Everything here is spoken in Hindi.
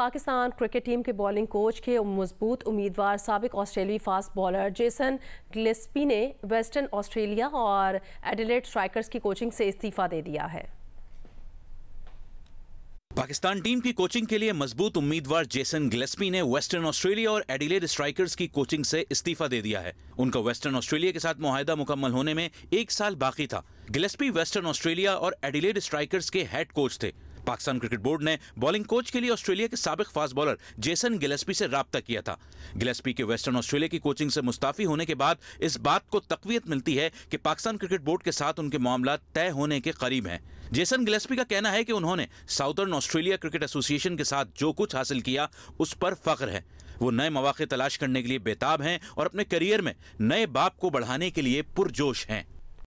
पाकिस्तान क्रिकेट टीम के बॉलिंग कोच के मजबूत उम्मीदवार सबक ऑस्ट्रेलियाई फास्ट बॉलर जेसन ग्लेस्पी ने वेस्टर्न ऑस्ट्रेलिया और एडिलेट स्ट्राइकर्स की कोचिंग से इस्तीफा दे दिया है पाकिस्तान टीम की कोचिंग के लिए मजबूत उम्मीदवार जेसन ग्लेस्पी ने वेस्टर्न ऑस्ट्रेलिया और एडिलेड स्ट्राइकर्स की कोचिंग से इस्तीफा दे दिया है उनका वेस्टर्न ऑस्ट्रेलिया के साथ माहिदा मुकम्मल होने में एक साल बाकी था ग्लेस्पी वेस्टर्न ऑस्ट्रेलिया और एडिलेड स्ट्राइकर्स के हेड कोच थे पाकिस्तान क्रिकेट बोर्ड ने बॉलिंग कोच के लिए ऑस्ट्रेलिया के सबक फास्ट बॉलर जेसन गिलेस्पी से रबता किया था गिलेस्पी के वेस्टर्न ऑस्ट्रेलिया की कोचिंग से मुस्ताफी होने के बाद इस बात को तकवीत मिलती है कि पाकिस्तान क्रिकेट बोर्ड के साथ उनके मामला तय होने के करीब हैं जेसन गिलेस्पी का कहना है कि उन्होंने साउथर्न ऑस्ट्रेलिया क्रिकेट एसोसिएशन के साथ जो कुछ हासिल किया उस पर फख्र है वो नए मौाक़े तलाश करने के लिए बेताब हैं और अपने करियर में नए बाप को बढ़ाने के लिए पुरजोश हैं